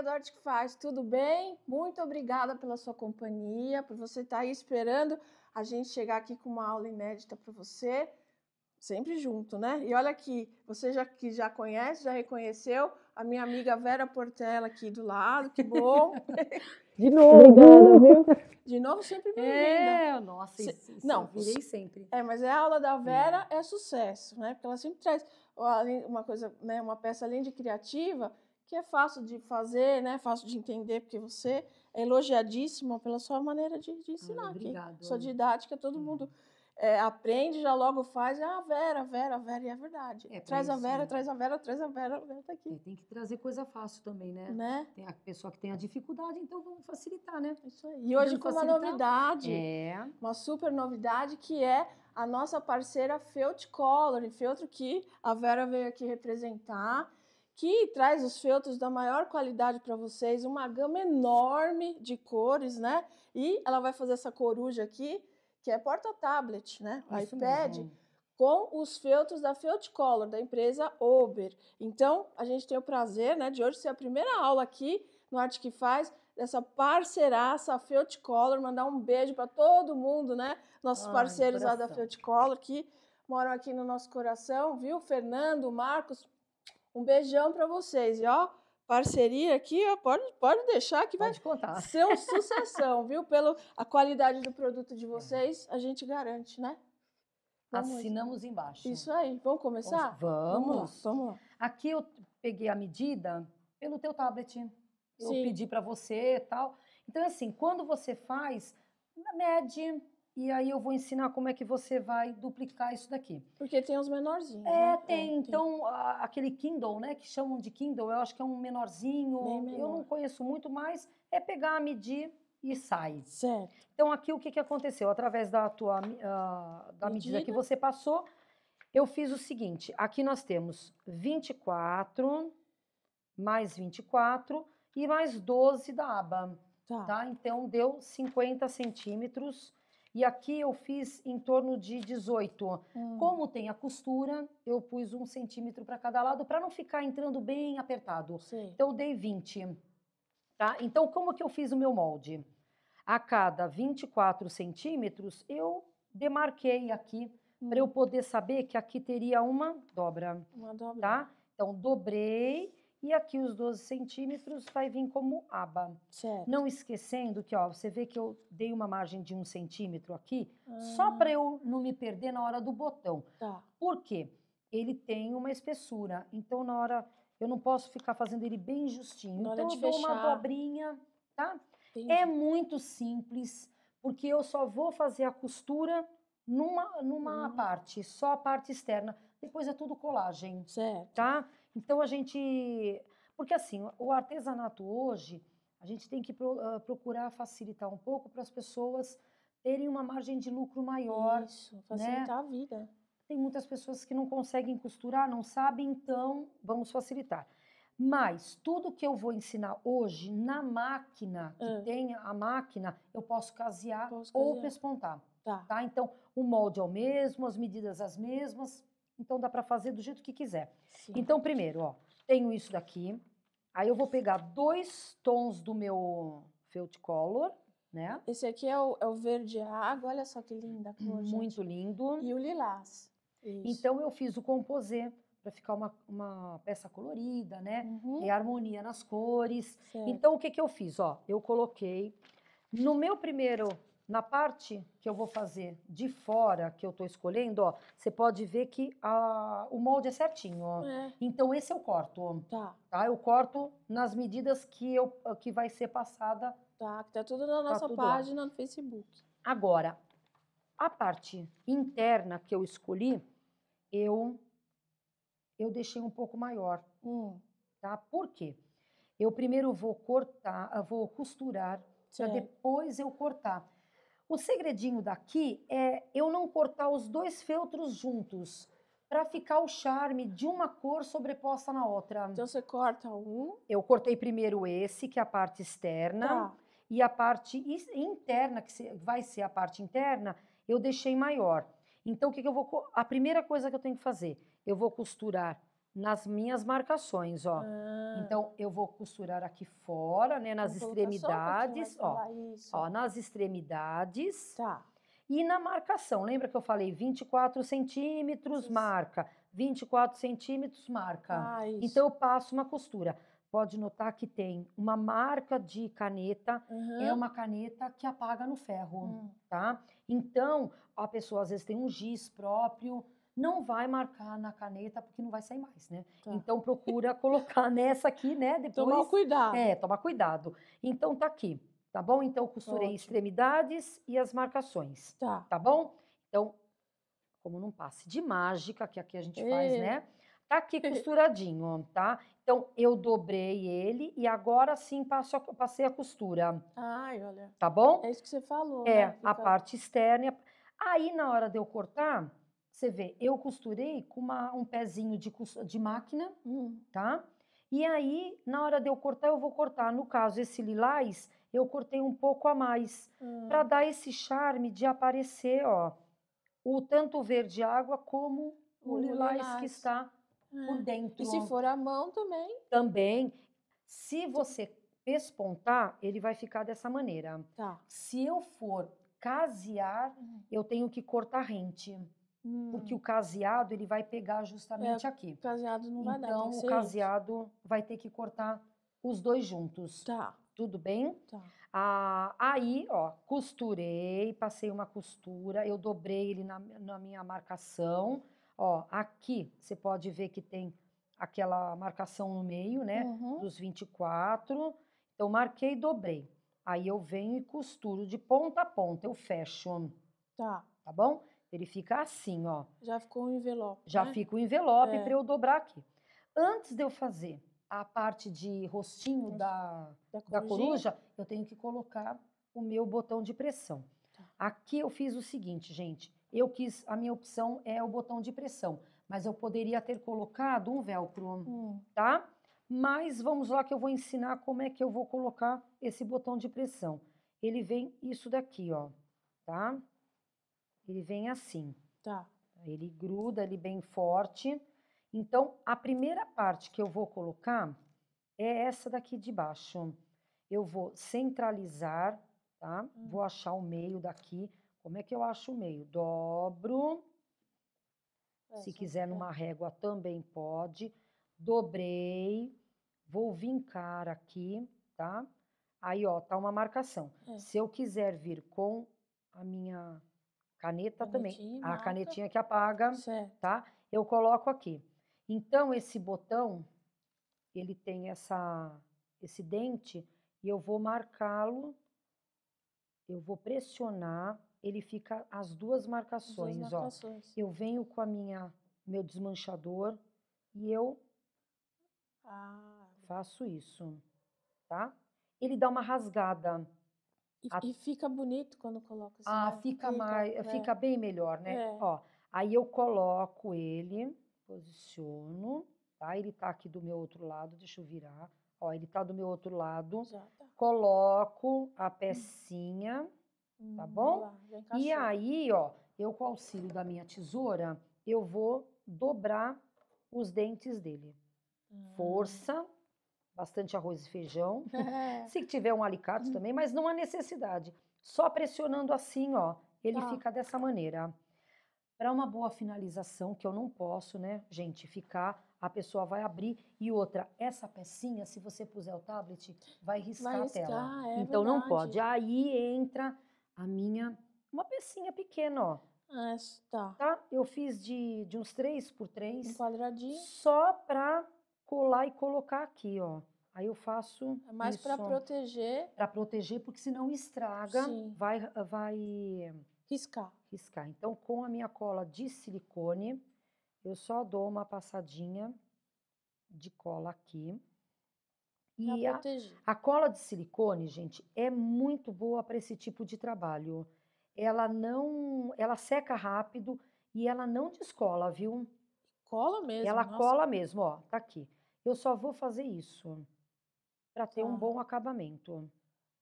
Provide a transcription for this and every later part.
amiga do Arte que Faz, tudo bem? Muito obrigada pela sua companhia, por você estar tá aí esperando a gente chegar aqui com uma aula inédita para você, sempre junto, né? E olha aqui, você já, que já conhece, já reconheceu a minha amiga Vera Portela aqui do lado, que bom! De novo! Obrigada, viu? De novo, sempre é, bem-vinda. É, nossa, Se, isso, não, virei sempre. É, mas é a aula da é. Vera é. é sucesso, né? Porque ela sempre traz uma coisa, né, uma peça além de criativa, que é fácil de fazer, né? Fácil de entender, porque você é elogiadíssima pela sua maneira de, de ensinar. Ah, obrigado, sua didática, todo é. mundo é, aprende, já logo faz. É ah, a Vera, Vera, Vera, e é verdade. É, traz, isso, a Vera, né? traz a Vera, traz a Vera, traz a Vera, tá aqui. É, tem que trazer coisa fácil também, né? né? Tem a pessoa que tem a dificuldade, então vamos facilitar, né? Isso aí. E hoje com uma novidade, é. uma super novidade que é a nossa parceira Felt Color, Feltro que a Vera veio aqui representar que traz os feltros da maior qualidade para vocês, uma gama enorme de cores, né? E ela vai fazer essa coruja aqui, que é porta-tablet, né? O iPad. Com os feltros da Color da empresa Ober. Então, a gente tem o prazer né, de hoje ser a primeira aula aqui no Arte que Faz dessa parceiraça, a Felt Color, mandar um beijo para todo mundo, né? Nossos parceiros lá da Felt Color que moram aqui no nosso coração, viu? Fernando, Marcos, um beijão para vocês. E ó, parceria aqui, ó, pode, pode deixar que pode vai contar. ser uma sucessão, viu? Pela a qualidade do produto de vocês, a gente garante, né? Vamos. Assinamos embaixo. Isso aí. Vamos começar? Vamos. Vamos lá, vamos lá. Aqui eu peguei a medida pelo teu tablet. Eu Sim. pedi para você e tal. Então, assim, quando você faz, mede, e aí eu vou ensinar como é que você vai duplicar isso daqui. Porque tem os menorzinhos. É, né? tem. É, então, a, aquele Kindle, né, que chamam de Kindle, eu acho que é um menorzinho, menor. eu não conheço muito, mas é pegar, medir e sai. Certo. Então, aqui o que, que aconteceu? Através da tua uh, da medida. medida que você passou, eu fiz o seguinte, aqui nós temos 24 mais 24 e mais 12 da aba. Tá. tá? Então, deu 50 centímetros e aqui eu fiz em torno de 18. Hum. Como tem a costura, eu pus um centímetro para cada lado para não ficar entrando bem apertado. Sim. Então eu dei 20. Tá? Então como que eu fiz o meu molde? A cada 24 centímetros eu demarquei aqui hum. para eu poder saber que aqui teria uma dobra. Uma dobra. Tá? Então dobrei e aqui os 12 centímetros vai vir como aba. Certo. Não esquecendo que, ó, você vê que eu dei uma margem de um centímetro aqui, ah. só para eu não me perder na hora do botão. Tá. Por quê? Ele tem uma espessura, então na hora eu não posso ficar fazendo ele bem justinho. Na então eu dou fechar. uma dobrinha, tá? Entendi. É muito simples, porque eu só vou fazer a costura numa, numa hum. parte, só a parte externa. Depois é tudo colagem. Certo. Tá? Então a gente. Porque assim, o artesanato hoje, a gente tem que ah, procurar facilitar um pouco para as pessoas terem uma margem de lucro maior. Isso, né? facilitar né? a vida. Tem muitas pessoas que não conseguem costurar, não sabem, então vamos facilitar. Mas tudo que eu vou ensinar hoje na máquina, que é. a máquina, eu posso casear, posso casear. ou pespontar. Tá. tá. Então, o molde é o mesmo, as medidas as mesmas, então dá para fazer do jeito que quiser. Sim. Então primeiro, ó, tenho isso daqui. Aí eu vou pegar dois tons do meu felt color, né? Esse aqui é o, é o verde água, olha só que linda a cor, Muito gente. lindo. E o lilás. Isso. Então eu fiz o composê para ficar uma, uma peça colorida, né? Uhum. E harmonia nas cores. Certo. Então o que que eu fiz, ó? Eu coloquei no meu primeiro na parte que eu vou fazer de fora, que eu estou escolhendo, ó, você pode ver que a, o molde é certinho, ó. É. Então esse eu corto. Tá. tá. Eu corto nas medidas que, eu, que vai ser passada. Tá, que tá tudo na tá nossa tá tudo página lá. no Facebook. Agora, a parte interna que eu escolhi, eu, eu deixei um pouco maior. Hum. Tá? Por quê? Eu primeiro vou cortar, vou costurar, para depois eu cortar. O segredinho daqui é eu não cortar os dois feltros juntos para ficar o charme de uma cor sobreposta na outra. Então você corta um. Eu cortei primeiro esse, que é a parte externa, tá. e a parte interna, que vai ser a parte interna, eu deixei maior. Então o que, que eu vou. A primeira coisa que eu tenho que fazer, eu vou costurar nas minhas marcações, ó. Ah. Então, eu vou costurar aqui fora, né? Nas extremidades, um ó. Ó, nas extremidades. Tá. E na marcação, lembra que eu falei 24 centímetros, isso. marca. 24 centímetros, marca. Ah, isso. então, eu passo uma costura. Pode notar que tem uma marca de caneta, uhum. é uma caneta que apaga no ferro, uhum. tá? Então, a pessoa às vezes tem um giz próprio, não vai marcar na caneta porque não vai sair mais, né? Tá. Então procura colocar nessa aqui, né? Depois, tomar cuidado. É, tomar cuidado. Então tá aqui, tá bom? Então costurei Ótimo. extremidades e as marcações. Tá. Tá bom? Então, como num passe de mágica, que aqui a gente faz, é. né? Tá aqui costuradinho, tá? Então, eu dobrei ele e agora sim passo a, passei a costura. Ai, olha. Tá bom? É isso que você falou. É, né? a parte externa. Aí, na hora de eu cortar, você vê, eu costurei com uma, um pezinho de, de máquina, hum. tá? E aí, na hora de eu cortar, eu vou cortar. No caso, esse lilás, eu cortei um pouco a mais, hum. para dar esse charme de aparecer, ó, o tanto verde água como o, o lilás, lilás, que está hum. por dentro. E se for a mão também? Também. Se você pespontar, ele vai ficar dessa maneira. Tá. Se eu for casear, hum. eu tenho que cortar rente. Porque o hum. caseado ele vai pegar é, justamente é, aqui. O caseado não vai então, dar. Então o caseado isso. vai ter que cortar os dois juntos. Tá. Tudo bem? Tá. Ah, aí, ó, costurei, passei uma costura, eu dobrei ele na, na minha marcação. Ó, aqui você pode ver que tem aquela marcação no meio, né? Uhum. Dos 24. Então, marquei e dobrei. Aí eu venho e costuro de ponta a ponta, eu fecho. Tá. Tá bom? Ele fica assim, ó. Já ficou um envelope. Já né? fica o um envelope é. para eu dobrar aqui. Antes de eu fazer a parte de rostinho da, da, da coruja, eu tenho que colocar o meu botão de pressão. Tá. Aqui eu fiz o seguinte, gente. Eu quis, a minha opção é o botão de pressão, mas eu poderia ter colocado um velcro, hum. tá? Mas vamos lá que eu vou ensinar como é que eu vou colocar esse botão de pressão. Ele vem isso daqui, ó, tá? ele vem assim. Tá. Ele gruda ali bem forte. Então, a primeira parte que eu vou colocar é essa daqui de baixo. Eu vou centralizar, tá? Hum. Vou achar o meio daqui. Como é que eu acho o meio? Dobro. É, Se quiser numa é. régua também pode. Dobrei. Vou vincar aqui, tá? Aí, ó, tá uma marcação. É. Se eu quiser vir com a minha Caneta também. A canetinha que apaga, certo. tá? Eu coloco aqui. Então, esse botão, ele tem essa, esse dente e eu vou marcá-lo, eu vou pressionar, ele fica as duas marcações, as duas marcações. ó. Eu venho com a minha, meu desmanchador e eu ah. faço isso, tá? Ele dá uma rasgada. E, a... e fica bonito quando coloca assim. Ah, né, fica, fica mais, é. Né? fica bem melhor, né? É. Ó, aí eu coloco ele, posiciono, tá? Ele tá aqui do meu outro lado, deixa eu virar. Ó, ele tá do meu outro lado. Já tá. Coloco a hum. pecinha, hum. tá bom? Lá, e aí, ó, eu com o auxílio da minha tesoura, eu vou dobrar os dentes dele. Hum. Força, bastante arroz e feijão. É. Se tiver um alicate hum. também, mas não há necessidade. Só pressionando assim, ó, ele tá. fica dessa maneira. Para uma boa finalização, que eu não posso, né, gente, ficar, a pessoa vai abrir. E outra, essa pecinha, se você puser o tablet, vai riscar, vai riscar a tela. É então verdade. não pode. Aí entra a minha, uma pecinha pequena, ó. Ah, tá. tá. Eu fiz de, de uns três por três. Um quadradinho. Só para colar e colocar aqui, ó. Aí eu faço. É mais para proteger. Para proteger, porque senão estraga, Sim. vai, vai. Riscar. Riscar. Então, com a minha cola de silicone, eu só dou uma passadinha de cola aqui. Pra e a, a, cola de silicone, gente, é muito boa para esse tipo de trabalho. Ela não. Ela seca rápido e ela não descola, viu? Cola mesmo. Ela nossa. cola mesmo, ó, tá aqui. Eu só vou fazer isso para ter um ah. bom acabamento.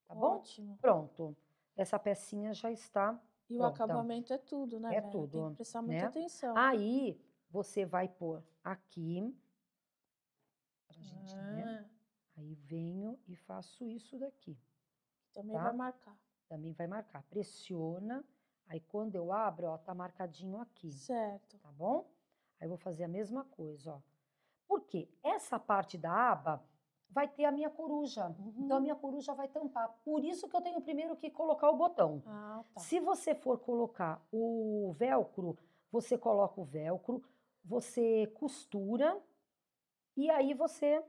Tá Ótimo. bom? Pronto. Essa pecinha já está. E pronta. o acabamento é tudo, né? É velho? tudo. Tem que prestar muita né? atenção. Aí você vai pôr aqui. Pra gente, né? ah. né? Aí venho e faço isso daqui. Também tá? vai marcar. Também vai marcar. Pressiona. Aí quando eu abro, ó, tá marcadinho aqui. Certo. Tá bom? Aí eu vou fazer a mesma coisa, ó. Porque essa parte da aba, vai ter a minha coruja. Uhum. Então a minha coruja vai tampar. Por isso que eu tenho primeiro que colocar o botão. Ah, tá. Se você for colocar o velcro, você coloca o velcro, você costura e aí você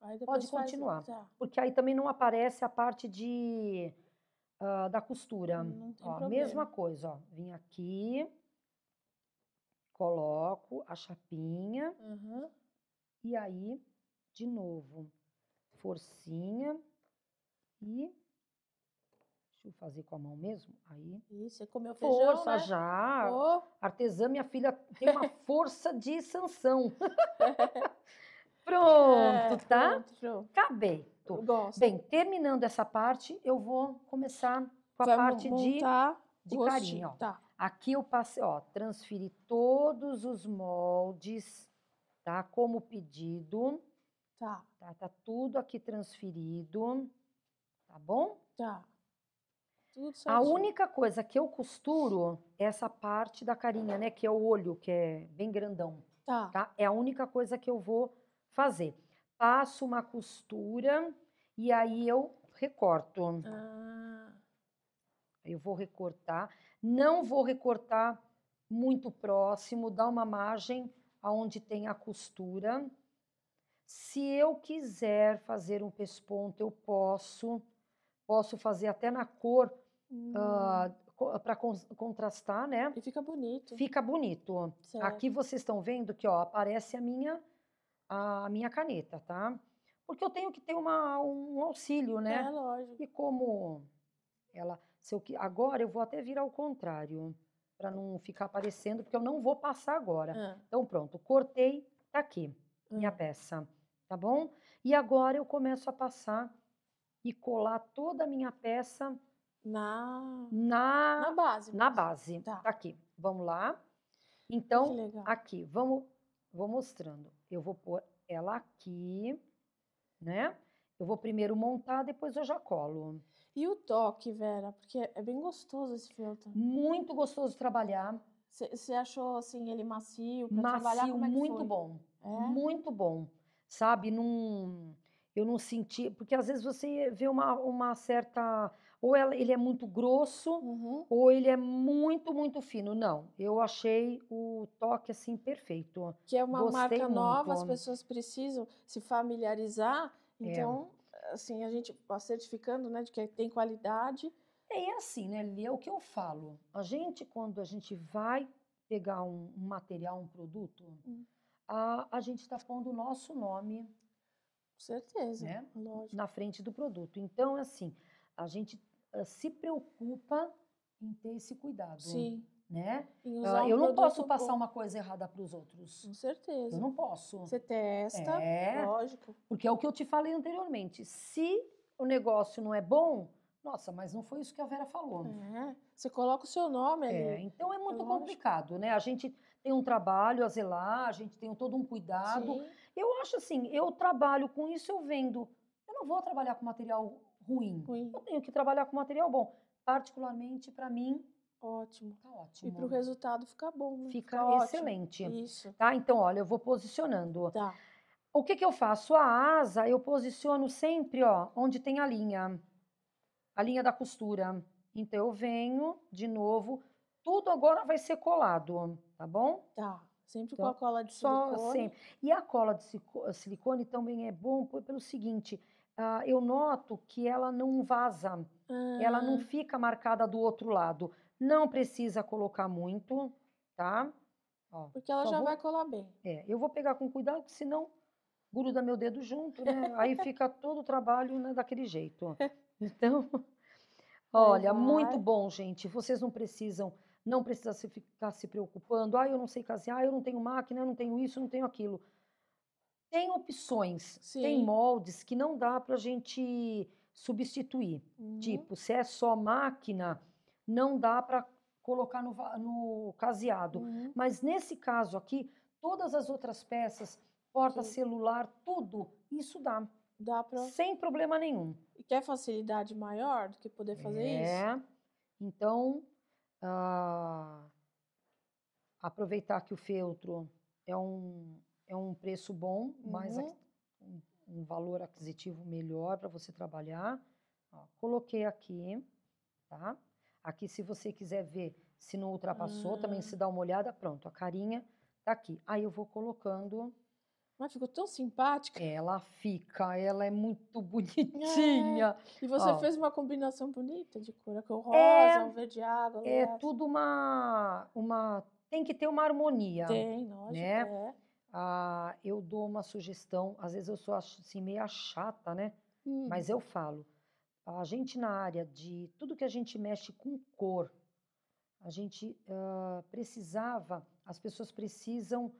aí pode continuar. Faz... Porque aí também não aparece a parte de uh, da costura. Não tem ó, problema. mesma coisa, ó. Vim aqui, coloco a chapinha uhum. e aí de novo forcinha e Deixa eu fazer com a mão mesmo. Aí. Isso, você comeu feijão, Força né? já. Oh. Artesã, minha filha tem uma força de sanção. pronto, é, tá? Pronto, pronto. Acabei. Eu gosto. Bem, terminando essa parte, eu vou começar com a parte de, de carinho. Ó. Tá. Aqui eu passei, ó, transferi todos os moldes, tá? Como pedido. Tá. Tá, tá tudo aqui transferido, tá bom? Tá. Tudo certinho. A única coisa que eu costuro é essa parte da carinha, né? Que é o olho, que é bem grandão. Tá. tá? É a única coisa que eu vou fazer. Passo uma costura e aí eu recorto. Ah. Eu vou recortar. Não vou recortar muito próximo, dá uma margem aonde tem a costura. Se eu quiser fazer um pesponto, eu posso. Posso fazer até na cor hum. uh, ah, para con contrastar, né? E fica bonito. Fica bonito. Certo. Aqui vocês estão vendo que ó, aparece a minha, a minha caneta, tá? Porque eu tenho que ter uma, um auxílio, né? É, lógico. E como ela. Se eu, agora eu vou até virar ao contrário, para não ficar aparecendo, porque eu não vou passar agora. Ah. Então, pronto, cortei, tá aqui minha hum. peça, tá bom? E agora eu começo a passar e colar toda a minha peça na, na, na base. Na base, tá. tá aqui. Vamos lá. Então, aqui, vamos, vou mostrando. Eu vou pôr ela aqui, né? Eu vou primeiro montar, depois eu já colo. E o toque, Vera? Porque é bem gostoso esse feltro. Muito gostoso trabalhar. Você achou assim ele macio para trabalhar como é que muito foi? bom, é? muito bom, sabe? Num, eu não senti porque às vezes você vê uma, uma certa ou ela, ele é muito grosso uhum. ou ele é muito muito fino. Não, eu achei o toque assim perfeito. Que é uma Gostei marca muito. nova, as pessoas precisam se familiarizar. É. Então, é. assim a gente certificando, né, de que tem qualidade é, é assim, né, Lili? É o que eu falo. A gente, quando a gente vai pegar um, material, um produto, hum. a, a gente está pondo o nosso nome. Com certeza, né? lógico. Na frente do produto. Então, é assim, a gente uh, se preocupa em ter esse cuidado. Sim. Né? Uh, eu não posso passar uma coisa errada para os outros. Com certeza. Eu não posso. Você testa, é, lógico. Porque é o que eu te falei anteriormente. Se o negócio não é bom, nossa, mas não foi isso que a Vera falou. Né? É, você coloca o seu nome ali. É, então é muito complicado, né? A gente tem um trabalho a zelar, a gente tem todo um cuidado. Sim. Eu acho assim, eu trabalho com isso, eu vendo. Eu não vou trabalhar com material ruim. ruim. Eu tenho que trabalhar com material bom. Particularmente, para mim, Ótimo. Tá ótimo. E para o resultado ficar bom. Né? Fica, fica excelente. Isso. Tá? Então, olha, eu vou posicionando. Tá. O que, que eu faço? A asa eu posiciono sempre ó, onde tem a linha a linha da costura. Então, eu venho de novo. Tudo agora vai ser colado, tá bom? Tá. Sempre então, com a cola de silicone. Só sempre. E a cola de silicone também é bom pelo seguinte: uh, eu noto que ela não vaza, ela não ah. fica marcada do outro lado. Não precisa colocar muito, tá? Ó, Porque ela já vou... vai colar bem. É, eu vou pegar com cuidado, senão gruda meu dedo junto, né? Aí fica todo o trabalho né, daquele jeito. Então, olha, muito bom, gente. Vocês não precisam, não precisam se ficar se preocupando. Ah, eu não sei casear, eu não tenho máquina, eu não tenho isso, eu não tenho aquilo. Tem opções, Sim. tem moldes que não dá para a gente substituir. Uhum. Tipo, se é só máquina, não dá para colocar no, no caseado. Uhum. Mas nesse caso aqui, todas as outras peças, porta Sim. celular, tudo, isso dá. Dá pra... Sem problema nenhum. E quer facilidade maior do que poder fazer é. isso? É. Então, uh, aproveitar que o feltro é um, é um preço bom, uhum. mas um, um, valor aquisitivo melhor para você trabalhar. Ó, coloquei aqui, tá? Aqui, se você quiser ver se não ultrapassou, uhum. também ah. se dá uma olhada. Pronto, a carinha tá aqui. Aí eu vou colocando mas ficou tão simpática. Ela fica, ela é muito é, bonitinha. É. E você Ó. fez uma combinação bonita de cor, que o é. rosa, é, o verde água. É tudo uma, uma. Tem que ter uma harmonia. Tem, lógico. Né? É. Ah, eu dou uma sugestão, às vezes eu sou assim, meio chata, né? Hum. Mas eu falo. A gente na área de tudo que a gente mexe com cor, a gente uh, precisava, as pessoas precisam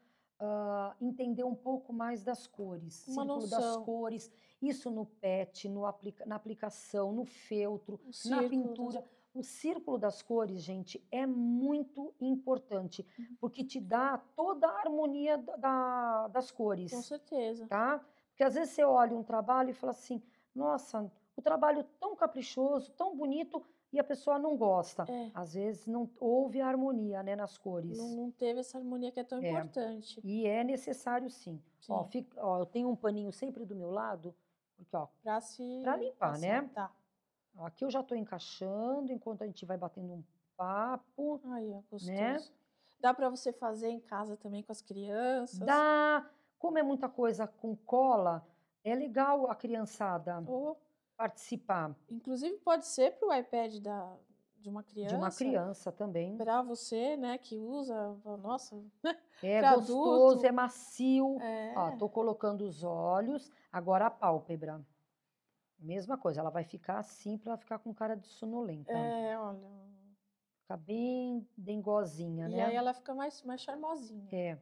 uh, entender um pouco mais das cores, Uma círculo noção. das cores, isso no PET, no aplica na aplicação, no feltro, na né? pintura. Das... O círculo das cores, gente, é muito importante, uhum. porque te dá toda a harmonia da, das cores. Com certeza. Tá? Porque às vezes você olha um trabalho e fala assim, nossa, o trabalho tão caprichoso, tão bonito, e a pessoa não gosta. É. Às vezes não houve harmonia né, nas cores. Não, não, teve essa harmonia que é tão é. importante. E é necessário sim. sim. Ó, fica, ó, eu tenho um paninho sempre do meu lado, porque ó, para se limpar, pra né? Tá. Aqui eu já estou encaixando enquanto a gente vai batendo um papo. Aí, é né? gostoso. Né? Dá para você fazer em casa também com as crianças? Dá. Como é muita coisa com cola, é legal a criançada. Oh participar. Inclusive pode ser para o iPad da, de uma criança. De uma criança também. Para você, né, que usa, nossa. É gostoso, adulto. é macio. É. tô colocando os olhos, agora a pálpebra. Mesma coisa, ela vai ficar assim para ficar com cara de sonolenta. É, olha. Fica bem dengozinha, e né? E aí ela fica mais, mais charmosinha. É.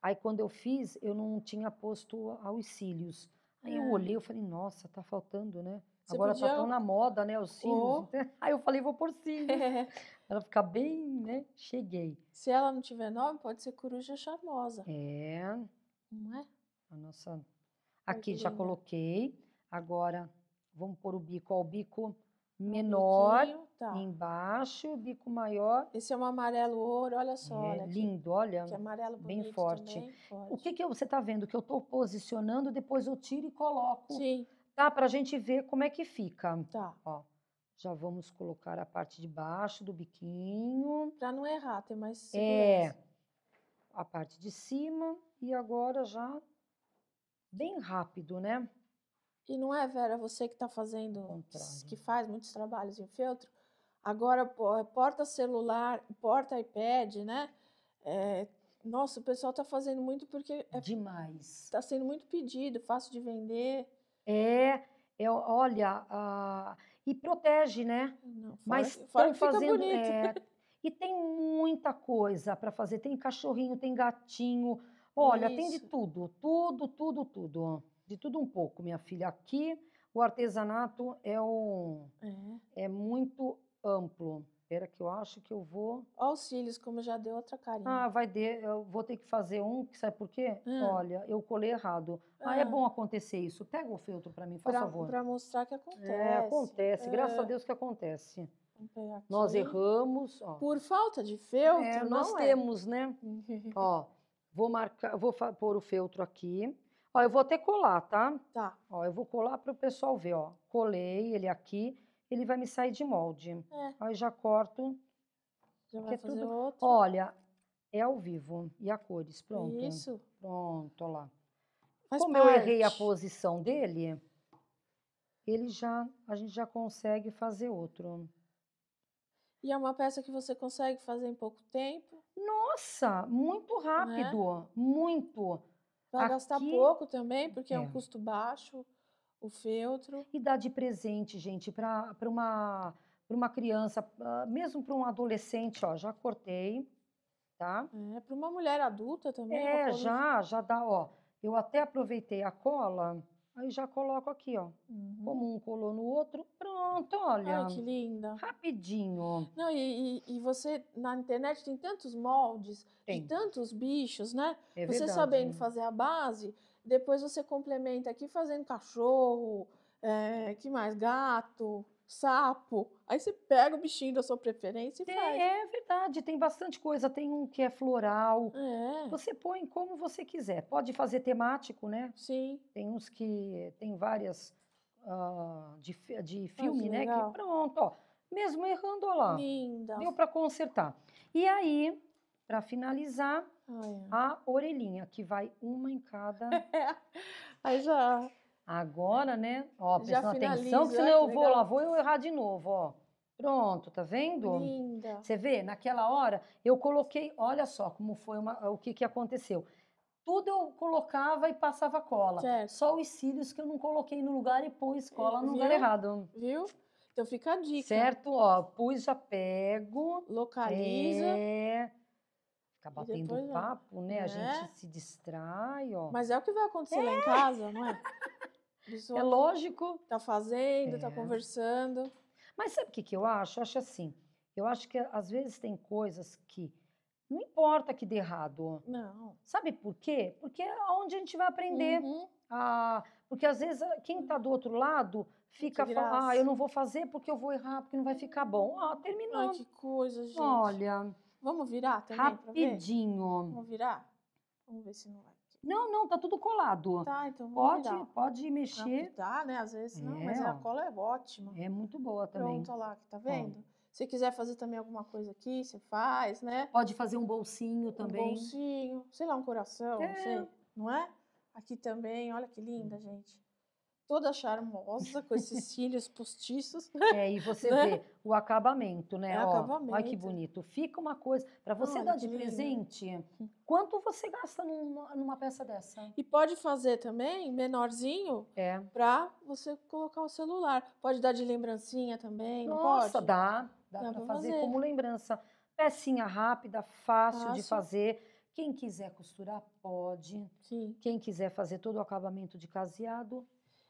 Aí quando eu fiz, eu não tinha posto aos cílios. Aí eu é. olhei, eu falei, nossa, tá faltando, né? Você Agora tá podia... tá tão na moda, né, os cílios. Oh. Aí eu falei, vou por cílios. É. Ela fica bem, né? Cheguei. Se ela não tiver nome, pode ser coruja charmosa. É. Não é? A nossa... Aqui já coloquei. Agora, vamos pôr o bico. Ó, o bico menor um tá. embaixo, bico maior. Esse é um amarelo ouro, olha só. É, olha lindo, olha. Que amarelo bem forte. Também, O que, que você está vendo? Que eu estou posicionando, depois eu tiro e coloco. Sim. Tá, para a gente ver como é que fica. Tá. Ó, já vamos colocar a parte de baixo do biquinho. Para não errar, tem mais é. segurança. É. A parte de cima e agora já bem rápido, né? E não é, Vera, você que está fazendo, que faz muitos trabalhos em feltro. Agora, eh, porta celular, porta iPad, né? É, nossa, o pessoal está fazendo muito porque... É, Demais. Está sendo muito pedido, fácil de vender. É, é olha, e protege, né? Não, fora, Mas estão fazendo... É, e tem muita coisa para fazer. Tem cachorrinho, tem gatinho. Olha, Isso. tem de tudo, tudo, tudo, tudo de tudo um pouco, minha filha. Aqui o artesanato é um é, é muito amplo. Era que eu acho que eu vou. Olha os cílios, como já deu outra carinha. Ah, vai ter. Eu vou ter que fazer um, sabe por quê? Hum. Olha, eu colei errado. Hum. Ah, é ah. bom acontecer isso. Pega o feltro para mim, por pra, favor. Para mostrar que acontece. É, acontece. É. Graças a é. Deus que acontece. Nós erramos. Ó. Por falta de feltro, é, nós é. temos, é. né? ó, vou marcar, vou pôr o feltro aqui. Ó, eu vou até colar, tá? Tá. Ó, eu vou colar para o pessoal ver, ó. Colei ele aqui, ele vai me sair de molde. É. Aí já corto. Já vai é fazer tudo... outro. Olha, é ao vivo e a cores, pronto. Isso. Pronto, lá. Faz Como parte. eu errei a posição dele, ele já, a gente já consegue fazer outro. E é uma peça que você consegue fazer em pouco tempo? Nossa, muito é? rápido, é? muito. Vai Aqui, gastar pouco também, porque é. é. um custo baixo, o feltro. E dá de presente, gente, para uma, uma criança, ah, mesmo para um adolescente, ó, já cortei, tá? É, para uma mulher adulta também. É, já, assim. já dá, ó. Eu até aproveitei a cola Aí já coloco aqui, ó. Uhum. Como um colou no outro, pronto, olha. Ai, que linda. Rapidinho. Não, e, e, e você, na internet, tem tantos moldes, Tem. de tantos bichos, né? É você verdade, sabendo é. fazer a base, depois você complementa aqui fazendo cachorro, é, que mais? Gato sapo. Aí você pega o bichinho da sua preferência e tem, faz. É verdade, tem bastante coisa. Tem um que é floral. É. Você põe como você quiser. Pode fazer temático, né? Sim. Tem uns que tem várias uh, de, de filme, né? Legal. Que pronto, ó. Mesmo errando, ó lá. Linda. Deu para consertar. E aí, para finalizar, é. a orelhinha, que vai uma em cada. É. Aí já Agora, né? Ó, prestando atenção, que senão eu vou legal. lá, vou eu errar de novo, ó. Pronto, tá vendo? Linda. Você vê, naquela hora eu coloquei, olha só como foi uma, o que, que aconteceu. Tudo eu colocava e passava cola. Certo. Só os cílios que eu não coloquei no lugar e pus é, cola no Viu? lugar errado. Viu? Então fica a dica. Certo, ó, pus, já pego. Localiza. É ficar batendo papo, né? É. A gente se distrai, ó. Mas é o que vai acontecer é. lá em é. casa, não é? Isso é né? lógico. Tá fazendo, tá é. tá conversando. Mas sabe o que, que eu acho? Eu acho assim. Eu acho que às vezes tem coisas que não importa que dê errado. Não. Sabe por quê? Porque é onde a gente vai aprender. Uhum. Ah, porque às vezes quem está do outro lado fica falando, ah, eu não vou fazer porque eu vou errar, porque não vai ficar bom. Ah, terminou. Ai, que coisa, gente. Olha. Vamos virar também? Rapidinho. Vamos virar? Vamos ver se não vai. Não, não, tá tudo colado. Tá, então pode, virar. pode mexer. Dá, né? Às vezes não, é, mas a cola é ótima. É muito boa também. Pronto, lá, que tá vendo? É. Se quiser fazer também alguma coisa aqui, você faz, né? Pode fazer um bolsinho também. Um bolsinho, sei lá, um coração, é. não sei, não é? Aqui também, olha que linda, hum. gente toda charmosa, com esses cílios postiços. É, e você né? vê o acabamento, né? É, acabamento. Olha que bonito. Fica uma coisa. Para você ah, dar de presente, lindo. quanto você gasta numa, numa, peça dessa? E pode fazer também, menorzinho, é. para você colocar o celular. Pode dar de lembrancinha também, Nossa, não pode? dá. Dá, dá para fazer, fazer como lembrança. Pecinha rápida, fácil, fácil. de fazer. Quem quiser costurar, pode. Sim. Quem quiser fazer todo o acabamento de caseado,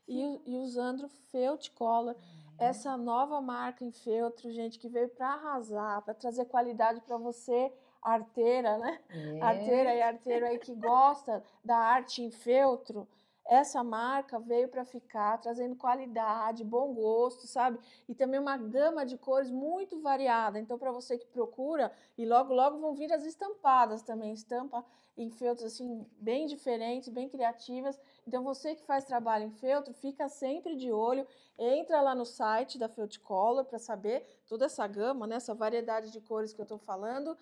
e, e usando Felt Collar, uhum. essa nova marca em feltro, gente, que veio para arrasar, para trazer qualidade para você, arteira, né? É. Arteira e arteiro aí que gosta da arte em feltro essa marca veio para ficar, trazendo qualidade, bom gosto, sabe? E também uma gama de cores muito variada. Então, para você que procura, e logo, logo vão vir as estampadas também, estampa em feltros assim bem diferentes, bem criativas. Então, você que faz trabalho em feltro, fica sempre de olho, entra lá no site da felticolor para saber toda essa gama, né? essa variedade de cores que eu estou falando.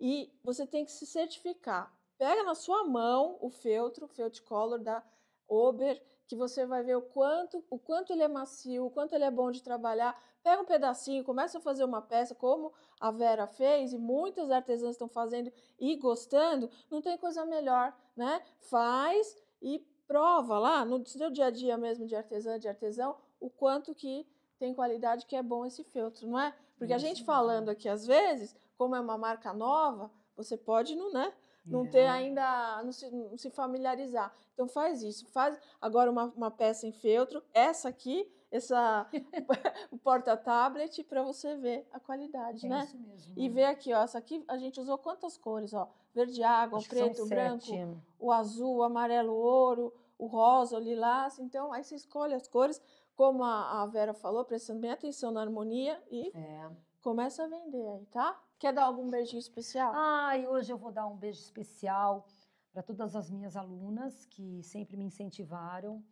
E você tem que se certificar. Pega na sua mão o feltro, felticolor da Ober, que você vai ver o quanto, o quanto ele é macio, o quanto ele é bom de trabalhar. Pega um pedacinho, começa a fazer uma peça, como a Vera fez e muitas artesãs estão fazendo e gostando. Não tem coisa melhor, né? Faz e prova lá no seu dia a dia mesmo de artesã, de artesão, o quanto que tem qualidade, que é bom esse feltro, não é? Porque a gente é falando aqui às vezes, como é uma marca nova, você pode não, né? não é. ter ainda, não se, não se, familiarizar. Então faz isso, faz agora uma, uma peça em feltro, essa aqui, essa o porta-tablet, para você ver a qualidade, é né? Isso mesmo. E né? ver aqui, ó, essa aqui a gente usou quantas cores, ó, verde água, Acho preto, o branco, sete. o azul, o amarelo, o ouro, o rosa, o lilás, então aí você escolhe as cores, como a, a Vera falou, prestando bem atenção na harmonia e é. começa a vender aí, tá? Quer dar algum beijinho especial? Ai, hoje eu vou dar um beijo especial para todas as minhas alunas que sempre me incentivaram.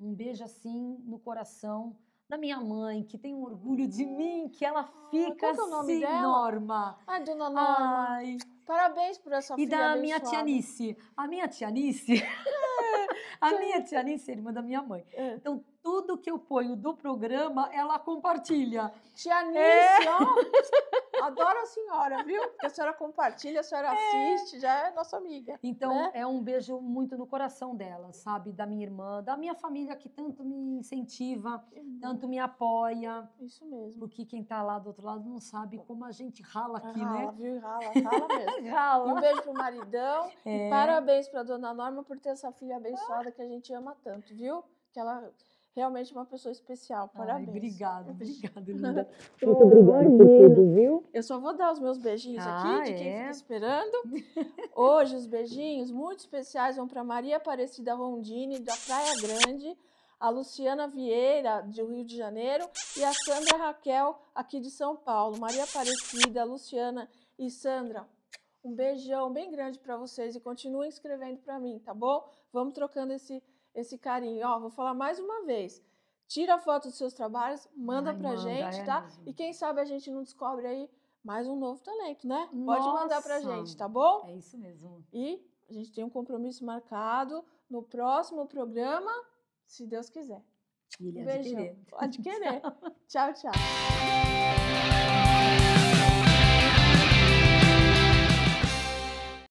Um beijo assim no coração da minha mãe, que tem um orgulho de mim, que ela ah, fica ah, é o nome assim, dela? Norma. Ai, ah, dona Norma. Ai. Parabéns por essa filha E da abençoada. minha tia Nice. A minha tia Nice... A minha tia Anice é irmã da minha mãe. É. Então, tudo que eu ponho do programa, ela compartilha. Tia Anice, é. ó. Adoro a senhora, viu? Porque a senhora compartilha, a senhora é. assiste, já é nossa amiga. Então, né? é um beijo muito no coração dela, sabe? Da minha irmã, da minha família que tanto me incentiva, uhum. tanto me apoia. Isso mesmo. Porque quem tá lá do outro lado não sabe como a gente rala aqui, rala, né? Rala, viu? Rala, rala mesmo. rala. um beijo pro maridão. É. E parabéns pra dona Norma por ter essa filha abençoada ah. que a gente ama tanto, viu? Que ela realmente uma pessoa especial. Parabéns. obrigada, obrigada, linda. Muito obrigada por tudo, viu? Eu só vou dar os meus beijinhos ah, aqui, de quem está é? fica esperando. Hoje, os beijinhos muito especiais vão para Maria Aparecida Rondini, da Praia Grande, a Luciana Vieira, do Rio de Janeiro, e a Sandra Raquel, aqui de São Paulo. Maria Aparecida, Luciana e Sandra, um beijão bem grande para vocês e continuem escrevendo para mim, tá bom? Vamos trocando esse esse carinho. Ó, vou falar mais uma vez. Tira a foto dos seus trabalhos, manda Ai, pra manda, gente, é tá? E quem sabe a gente não descobre aí mais um novo talento, né? Nossa. Pode mandar pra gente, tá bom? É isso mesmo. E a gente tem um compromisso marcado no próximo programa, se Deus quiser. um beijão. Pode querer. tchau, tchau.